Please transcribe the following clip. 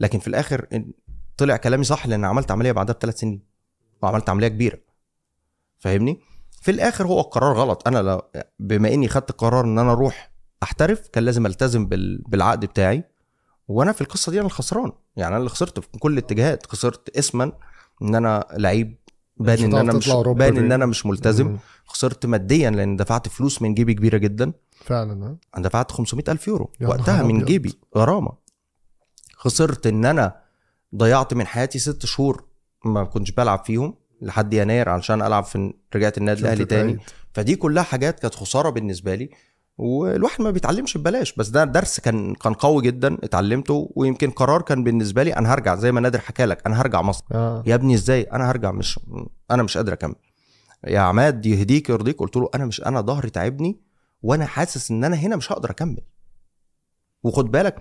لكن في الاخر طلع كلامي صح لان عملت عمليه بعدها بثلاث سنين وعملت عمليه كبيره فاهمني في الاخر هو القرار غلط انا لو بما اني خدت قرار ان انا اروح احترف كان لازم التزم بالعقد بتاعي وانا في القصه دي انا الخسران يعني انا اللي خسرت في كل الاتجاهات خسرت اسما ان انا لعيب بان ان انا مش بان ان انا مش ملتزم خسرت ماديا لان دفعت فلوس من جيبي كبيره جدا فعلا آه. انا دفعت 500 الف يورو وقتها من جيبي غرامه خسرت ان انا ضيعت من حياتي ست شهور ما كنتش بلعب فيهم لحد يناير علشان العب في رجعت النادي الاهلي تاني فدي كلها حاجات كانت خساره بالنسبه لي والواحد ما بيتعلمش ببلاش بس ده درس كان كان قوي جدا اتعلمته ويمكن قرار كان بالنسبه لي انا هرجع زي ما نادر حكى لك انا هرجع مصر آه. يا ابني ازاي انا هرجع مش انا مش قادر اكمل يا عماد يهديك يرضيك قلت له انا مش انا ظهري تعبني وانا حاسس ان انا هنا مش هقدر اكمل وخد بالك